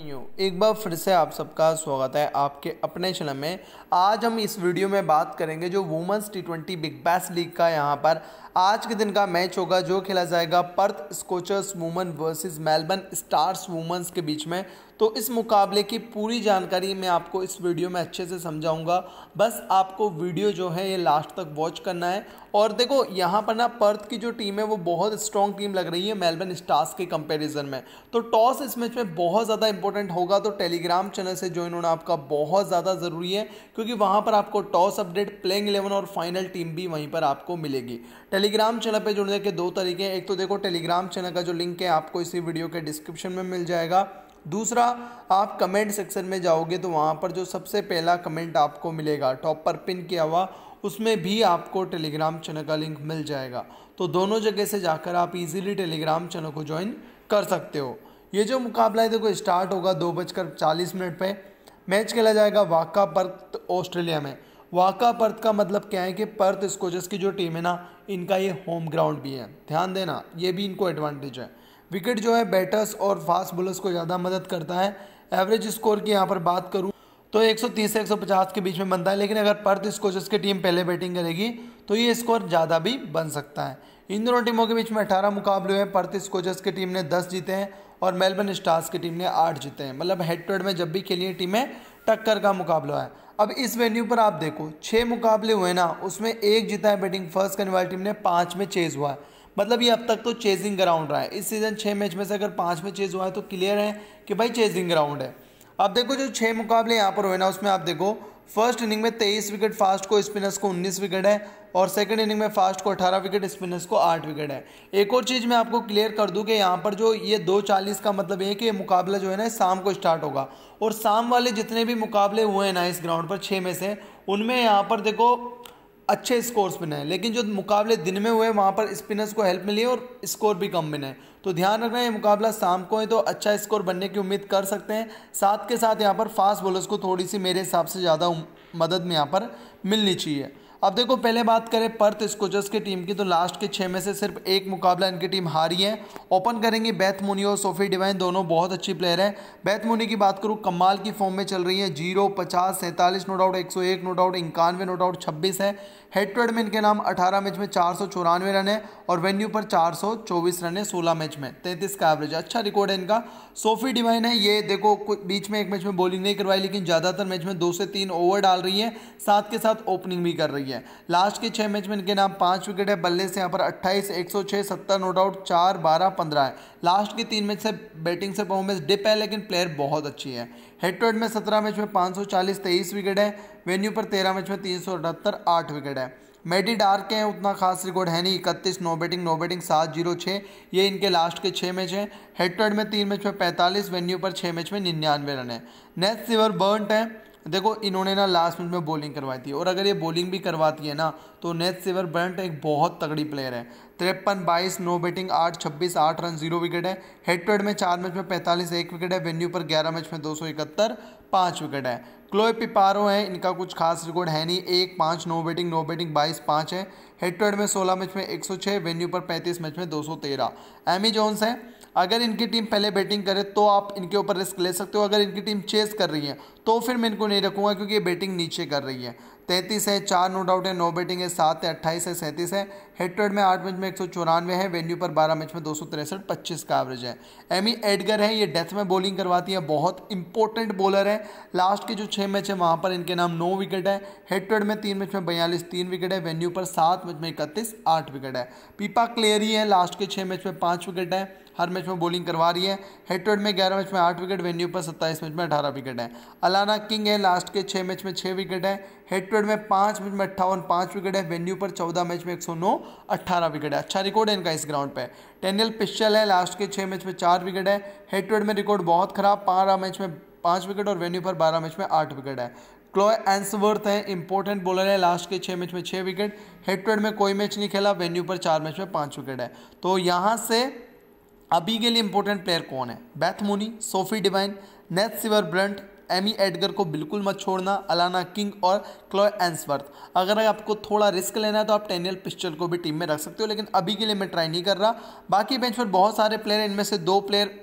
एक बार फिर से आप सबका स्वागत है आपके अपने चैनल में आज हम इस वीडियो में बात करेंगे जो women's T twenty big bash league का यहाँ पर आज के दिन का मैच होगा जो खेला जाएगा Perth Scorchers women versus Melbourne Stars women's के बीच में तो इस मुकाबले की पूरी जानकारी मैं आपको इस वीडियो में अच्छे से समझाऊंगा बस आपको वीडियो जो है ये लास्ट तक वॉच करना है और देखो यहाँ पर ना पर्थ की जो टीम है वो बहुत स्ट्रॉन्ग टीम लग रही है मेलबर्न स्टार्स के कंपैरिजन में तो टॉस इस मैच में बहुत ज़्यादा इंपॉर्टेंट होगा तो टेलीग्राम चैनल से ज्वाइन होना आपका बहुत ज़्यादा ज़रूरी है क्योंकि वहाँ पर आपको टॉस अपडेट प्लेइंग इलेवन और फाइनल टीम भी वहीं पर आपको मिलेगी टेलीग्राम चैनल पर जुड़ने के दो तरीके हैं एक तो देखो टेलीग्राम चैनल का जो लिंक है आपको इसी वीडियो के डिस्क्रिप्शन में मिल जाएगा दूसरा आप कमेंट सेक्शन में जाओगे तो वहाँ पर जो सबसे पहला कमेंट आपको मिलेगा टॉप पर पिन किया हुआ उसमें भी आपको टेलीग्राम चैनल का लिंक मिल जाएगा तो दोनों जगह से जाकर आप इजीली टेलीग्राम चैनल को ज्वाइन कर सकते हो ये जो मुकाबला है देखो स्टार्ट होगा दो बजकर चालीस मिनट पर मैच खेला जाएगा वाका पर्थ ऑस्ट्रेलिया में वाका पर्थ का मतलब क्या है कि पर्थ स्कोजस की जो टीम है ना इनका ये होम ग्राउंड भी है ध्यान देना ये भी इनको एडवांटेज है विकेट जो है बैटर्स और फास्ट बॉलर्स को ज़्यादा मदद करता है एवरेज स्कोर की यहाँ पर बात करूँ तो 130 से 150 के बीच में बनता है लेकिन अगर पर्थ स्कोचेस की टीम पहले बैटिंग करेगी तो ये स्कोर ज़्यादा भी बन सकता है इन दोनों टीमों के बीच में 18 मुकाबले हुए पर्थ स्कोचेस की टीम ने 10 जीते हैं और मेलबर्न स्टार्स की टीम ने 8 जीते हैं मतलब हेड टू हेड में जब भी खेली टीमें टक्कर का मुकाबला है अब इस वेन्यू पर आप देखो छः मुकाबले हुए ना उसमें एक जीता है बैटिंग फर्स्ट करने वाली टीम ने पाँच में चेज हुआ है मतलब ये अब तक तो चेजिंग ग्राउंड रहा है इस सीज़न छः मैच में से अगर पाँच में चेज हुआ है तो क्लियर है कि भाई चेजिंग ग्राउंड है अब देखो जो छः मुकाबले यहाँ पर हुए ना उसमें आप देखो फर्स्ट इनिंग में तेईस विकेट फास्ट को स्पिनर्स को उन्नीस विकेट है और सेकंड इनिंग में फास्ट को अठारह विकेट स्पिनर्स को आठ विकेट है एक और चीज़ मैं आपको क्लियर कर दूं कि यहाँ पर जो ये दो चालीस का मतलब ये कि ये मुकाबला जो है ना शाम को स्टार्ट होगा और शाम वाले जितने भी मुकाबले हुए हैं ना इस ग्राउंड पर छः में से उनमें यहाँ पर देखो अच्छे स्कोर बनाए लेकिन जो मुकाबले दिन में हुए वहाँ पर स्पिनर्स को हेल्प मिली और स्कोर भी कम बनाए तो ध्यान रखना ये मुकाबला शाम को है तो अच्छा स्कोर बनने की उम्मीद कर सकते हैं साथ के साथ यहाँ पर फास्ट बॉलर्स को थोड़ी सी मेरे हिसाब से ज़्यादा मदद में यहाँ पर मिलनी चाहिए अब देखो पहले बात करें पर्थ स्कोचर्स की टीम की तो लास्ट के छः में से सिर्फ एक मुकाबला इनकी टीम हारी है ओपन करेंगे बैथ मुनी और सोफी डिवाइन दोनों बहुत अच्छी प्लेयर हैं बैथ मुनी की बात करूँ कमाल की फॉर्म में चल रही है जीरो पचास सैंतालीस नो डाउट एक सौ एक नो डाउट इक्यानवे नो डाउट छब्बीस है हेड टू हेड में इनके नाम अठारह मैच में चार सौ चौरानवे रन है और वेन्यू पर चार सौ चौबीस रन है सोलह मैच में तैंतीस का एवरेज अच्छा रिकॉर्ड है इनका सोफी डिवाइन है ये देखो बीच में एक मैच में बॉलिंग नहीं करवाई लेकिन ज़्यादातर मैच में दो से तीन ओवर डाल रही है साथ के साथ ओपनिंग भी कर रही है है लास्ट के छः मैच में इनके नाम पाँच विकेट है बल्ले से यहाँ पर अट्ठाईस एक सौ छः सत्तर नोट आउट चार बारह पंद्रह है लास्ट के तीन मैच से बैटिंग से परफॉर्मेंस डिप है लेकिन प्लेयर बहुत अच्छी है हेड टू हेड में सत्रह मैच में पाँच सौ चालीस तेईस विकेट है वेन्यू पर तेरह मैच में तीन सौ अठहत्तर आठ विकेट है मेडी डार्क के हैं उतना खास रिकॉर्ड है नहीं इकतीस नो बैटिंग नो बैटिंग सात जीरो छः ये इनके लास्ट के छः मैच हैं हेड टू हेड में तीन मैच में पैंतालीस वेन्यू पर छः मैच में निन्यानवे रन है नेट सिवर बर्नट है देखो इन्होंने ना लास्ट मिनट में बॉलिंग करवाई थी और अगर ये बॉलिंग भी करवाती है ना तो नेट सेवर ब्रंट एक बहुत तगड़ी प्लेयर है तिरपन बाईस नौ बैटिंग आठ छब्बीस आठ रन जीरो विकेट है हेड टू हेड में चार मैच में पैंतालीस एक विकेट है वेन्यू पर ग्यारह मैच में दो सौ इकहत्तर पाँच विकेट है क्लोए पिपारो है इनका कुछ खास रिकॉर्ड है नहीं एक पाँच नौ बैटिंग नौ बैटिंग बाईस पाँच है हेड टू हेड में सोलह मैच में एक सौ छः वेन्यू पर पैंतीस मैच में दो सौ तेरह एमी जोन्स हैं अगर इनकी टीम पहले बैटिंग करे तो आप इनके ऊपर रिस्क ले सकते हो अगर इनकी टीम चेस कर रही है तो फिर मैं इनको नहीं रखूंगा क्योंकि ये बैटिंग नीचे कर रही है तैंतीस है चार नो डाउट है नौ बैटिंग है सात है अट्ठाईस है सैंतीस है हेट्रेड में आठ मैच में एक सौ चौरानवे है वेन्यू पर बारह मैच में दो सौ तिरसठ पच्चीस का एवरेज है एमी एडगर है ये डेथ में बॉलिंग करवाती है बहुत इंपॉर्टेंट बॉलर है लास्ट के जो छः मैच है वहाँ पर इनके नाम नौ विकेट है हेट्रेड में तीन मैच में बयालीस तीन विकेट है वेन्यू पर सात मैच में इकतीस आठ विकेट है पीपा क्लेरी है लास्ट के छः मैच में पाँच विकेट है हर मैच में बॉलिंग करवा रही है हेट्रेड में ग्यारह मैच में आठ विकेट वेन्यू पर सत्ताईस मैच में अठारह विकेट है अलाना किंग है लास्ट के छः मैच में छः विकेट है हेड टू हेड में पांच मैच में अट्ठावन पांच विकेट है वेन्यू पर चौदह मैच में एक सौ नौ अट्ठारह विकेट है अच्छा रिकॉर्ड है इनका इस ग्राउंड पे टेनियल पिस्टल है लास्ट के छह मैच में चार विकेट है हेड टू हेड में रिकॉर्ड बहुत खराब बारह मैच में पांच विकेट और वेन्यू पर बारह मैच में आठ विकेट है क्लोय एंसवर्थ है इंपॉर्टेंट बॉलर है लास्ट के छह मैच में छह विकेट हेड टू हेड में कोई मैच नहीं खेला वेन्यू पर चार मैच में पांच विकेट है तो यहां से अभी के लिए इंपॉर्टेंट प्लेयर कौन है Beth Mooney Sophie Devine Nat Sciver Brunt Amy Edgar को बिल्कुल मत छोड़ना अलाना किंग और क्लॉय एंसवर्थ अगर आपको थोड़ा रिस्क लेना है तो आप टेनियल पिस्टल को भी टीम में रख सकते हो लेकिन अभी के लिए मैं ट्राई नहीं कर रहा बाकी बेंच पर बहुत सारे प्लेयर इनमें से दो प्लेयर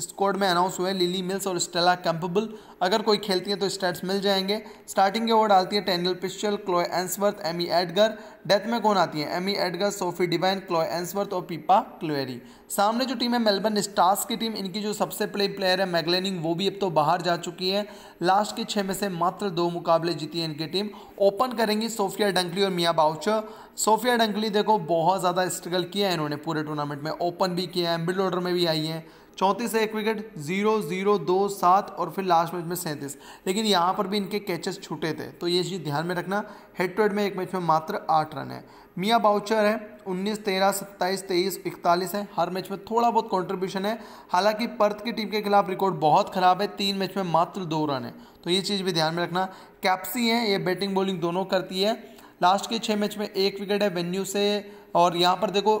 स्क्वाड में अनाउंस हुए लिली मिल्स और स्टेला कैम्पबल अगर कोई खेलती है तो स्टैट्स मिल जाएंगे स्टार्टिंग के ओवर डालती है Taneale Peschel Chloe Ainsworth Amy Edgar death में कौन आती है Amy Edgar Sophie Devine Chloe Ainsworth और पीपा क्लोएरी सामने जो टीम है मेलबर्न स्टार्स की टीम इनकी जो सबसे प्ले प्लेयर है मैगलेनिंग वो भी अब तो बाहर जा चुकी है लास्ट के छः में से मात्र दो मुकाबले जीती है इनकी टीम ओपन करेंगी सोफिया डंकली और मियाँ बाउचर सोफिया डंकली देखो बहुत ज़्यादा स्ट्रगल किया है इन्होंने पूरे टूर्नामेंट में ओपन भी किया है मिडल ऑर्डर में भी आई है चौंतीस है एक विकेट जीरो जीरो दो सात और फिर लास्ट मैच में सैंतीस लेकिन यहाँ पर भी इनके कैचेस छूटे थे तो ये चीज़ ध्यान में रखना हेड टू हेड में एक मैच में मात्र आठ रन है मियाँ बाउचर है उन्नीस तेरह सत्ताईस तेईस इकतालीस है हर मैच में थोड़ा बहुत कॉन्ट्रीब्यूशन है हालांकि पर्थ की टीम के खिलाफ रिकॉर्ड बहुत ख़राब है तीन मैच में मात्र दो रन है तो ये चीज़ भी ध्यान में रखना कैप्सी है ये बैटिंग बॉलिंग दोनों करती है लास्ट के छः मैच में एक विकेट है वेन्यू से और यहाँ पर देखो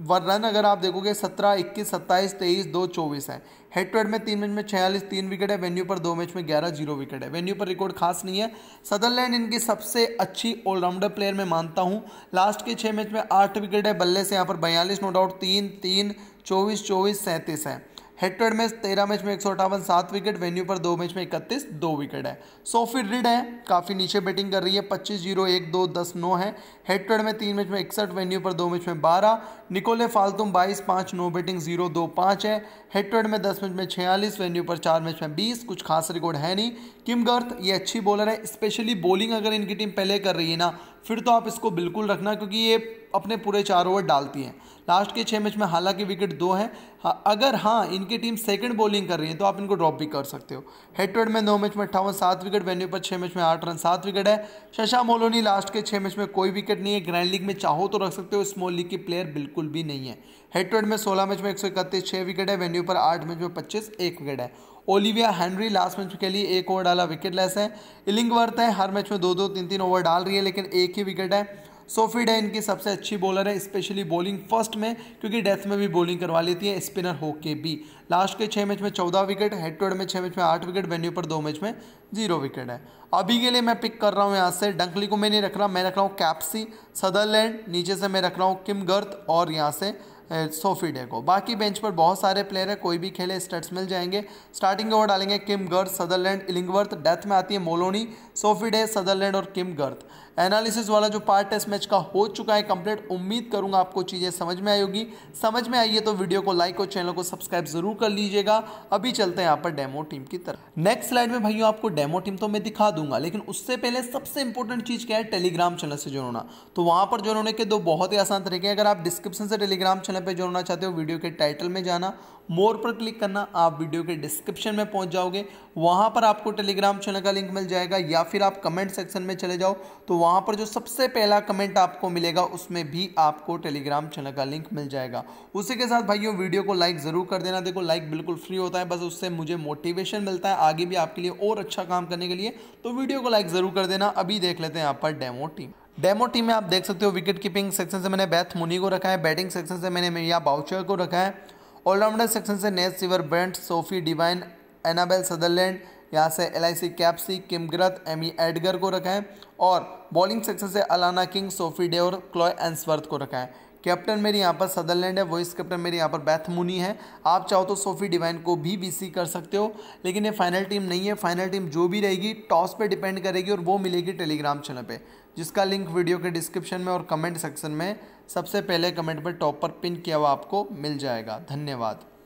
रन अगर आप देखोगे सत्रह इक्कीस सत्ताईस तेईस दो चौबीस है हेड टू हेड में तीन मैच में छियालीस तीन विकेट है वेन्यू पर दो मैच में ग्यारह जीरो विकेट है वेन्यू पर रिकॉर्ड खास नहीं है सदरलैंड इनकी सबसे अच्छी ऑलराउंडर प्लेयर मैं मानता हूँ लास्ट के छः मैच में आठ विकेट है बल्ले से यहाँ पर बयालीस नो डाउट तीन तीन चौबीस चौबीस सैंतीस है हेक्टर मैच तेरह मैच में एक सौ अठावन सात विकेट वेन्यू पर दो मैच में इकतीस दो विकेट है सोफिर रिड है काफ़ी नीचे बैटिंग कर रही है पच्चीस जीरो एक दो दस नौ है हेक्टर में तीन मैच में इकसठ वेन्यू पर दो मैच में बारह निकोले फाल्तुम बाईस पाँच नौ बैटिंग जीरो दो पाँच है हेक्टर में दस मैच में छियालीस वेन्यू पर चार मैच में बीस कुछ खास रिकॉर्ड है नहीं किम गर्थ ये अच्छी बॉलर है स्पेशली बॉलिंग अगर इनकी टीम पहले कर रही है ना फिर तो आप इसको बिल्कुल रखना क्योंकि ये अपने पूरे चार ओवर डालती हैं लास्ट के छः मैच में हालांकि विकेट दो हैं अगर हाँ इनकी टीम सेकंड बॉलिंग कर रही है तो आप इनको ड्रॉप भी कर सकते हो हेड टू हेड में नौ मैच में अट्ठावन सात विकेट वेन्यू पर छः मैच में आठ रन सात विकेट है शशा मोलोनी लास्ट के छः मैच में कोई विकेट नहीं है ग्रैंड लीग में चाहो तो रख सकते हो स्मॉल लीग की प्लेयर बिल्कुल भी नहीं है हेड टू हेड में सोलह मैच में एक सौ इकतीस छः विकेट है वेन्यू पर आठ मैच में पच्चीस एक विकेट है ओलिविया हैंनरी लास्ट मैच के लिए एक ओवर डाला विकेट लेस है इलिंगवर्थ है हर मैच में दो दो तीन तीन ओवर डाल रही है लेकिन एक ही विकेट है सोफिड है इनकी सबसे अच्छी बॉलर है स्पेशली बॉलिंग फर्स्ट में क्योंकि डेथ में भी बॉलिंग करवा लेती है स्पिनर हो के भी लास्ट के छः मैच में चौदह विकेट हेड टू हेड में छः मैच में आठ विकेट वेन्यू पर दो मैच में जीरो विकेट है अभी के लिए मैं पिक कर रहा हूँ यहाँ से डंकली को मैं नहीं रख रहा मैं रख रहा हूँ कैप्सी सदरलैंड नीचे से मैं रख रहा हूँ किम गर्थ और यहाँ से सोफीडे uh, को बाकी बेंच पर बहुत सारे प्लेयर हैं कोई भी खेले स्टट्स मिल जाएंगे स्टार्टिंग ओवर डालेंगे Kim Garth Sutherland Illingworth death में आती है मोलोनी सोफी डे सदरलैंड और किम गर्थ एनालिसिस वाला जो पार्ट है इस मैच का हो चुका है कंप्लीट उम्मीद करूंगा आपको चीज़ें समझ में आई होगी समझ में आई है तो वीडियो को लाइक और चैनल को सब्सक्राइब जरूर कर लीजिएगा अभी चलते हैं यहाँ पर डेमो टीम की तरफ नेक्स्ट स्लाइड में भाइयों आपको डेमो टीम तो मैं दिखा दूंगा लेकिन उससे पहले सबसे इंपॉर्टेंट चीज़ क्या है टेलीग्राम चैनल से जोड़ना तो वहाँ पर जुड़ के दो बहुत ही आसान तरीके हैं अगर आप डिस्क्रिप्शन से टेलीग्राम चैनल पर जोड़ना चाहते हो वीडियो के टाइटल में जाना मोर पर क्लिक करना आप वीडियो के डिस्क्रिप्शन में पहुंच जाओगे वहां पर आपको टेलीग्राम चैनल का लिंक मिल जाएगा या फिर आप कमेंट सेक्शन में चले जाओ तो वहां पर जो सबसे पहला कमेंट आपको मिलेगा उसमें भी आपको टेलीग्राम चैनल का लिंक मिल जाएगा उसी के साथ भाइयों वीडियो को लाइक ज़रूर कर देना देखो लाइक बिल्कुल फ्री होता है बस उससे मुझे मोटिवेशन मिलता है आगे भी आपके लिए और अच्छा काम करने के लिए तो वीडियो को लाइक ज़रूर कर देना अभी देख लेते हैं यहाँ पर डेमो टीम डेमो टीम में आप देख सकते हो विकेट कीपिंग सेक्शन से मैंने बैथ मुनी को रखा है बैटिंग सेक्शन से मैंने या बाउचर को रखा है ऑलराउंडर सेक्शन से Nat Sciver Brunt Sophie Devine Annabel Sutherland यहाँ से Alice Capsey Kim Garth Amy Edgar को रखा है और बॉलिंग सेक्शन से अलाना किंग सोफी डे और क्लॉय एंसवर्थ को रखा है कैप्टन मेरी यहाँ पर सदरलैंड है वॉइस कैप्टन मेरी यहाँ पर बैथ मुनी है आप चाहो तो सोफी डिवाइन को भी बीसी कर सकते हो लेकिन ये फाइनल टीम नहीं है फाइनल टीम जो भी रहेगी टॉस पे डिपेंड करेगी और वो मिलेगी टेलीग्राम चैनल पे जिसका लिंक वीडियो के डिस्क्रिप्शन में और कमेंट सेक्शन में सबसे पहले कमेंट में टॉप पर पिन किया हुआ आपको मिल जाएगा धन्यवाद